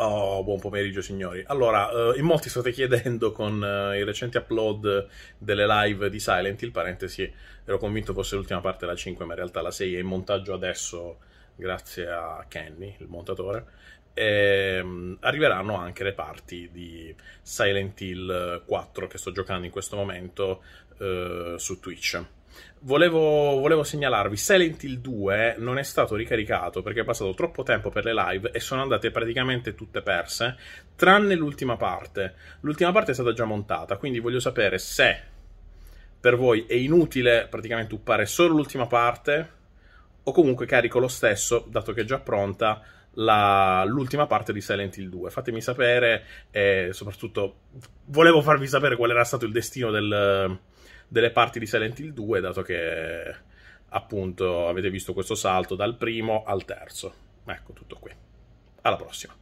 Oh, buon pomeriggio signori. Allora, eh, in molti state chiedendo con eh, i recenti upload delle live di Silent Hill, parentesi, ero convinto fosse l'ultima parte la 5, ma in realtà la 6 è in montaggio adesso grazie a Kenny, il montatore, e ehm, arriveranno anche le parti di Silent Hill 4 che sto giocando in questo momento eh, su Twitch. Volevo, volevo, segnalarvi, Silent Hill 2 non è stato ricaricato perché è passato troppo tempo per le live e sono andate praticamente tutte perse, tranne l'ultima parte. L'ultima parte è stata già montata, quindi voglio sapere se per voi è inutile praticamente uppare solo l'ultima parte o comunque carico lo stesso, dato che è già pronta, l'ultima parte di Silent Hill 2. Fatemi sapere e soprattutto volevo farvi sapere qual era stato il destino del, delle parti di Silent Hill 2, dato che appunto avete visto questo salto dal primo al terzo. Ecco, tutto qui. Alla prossima.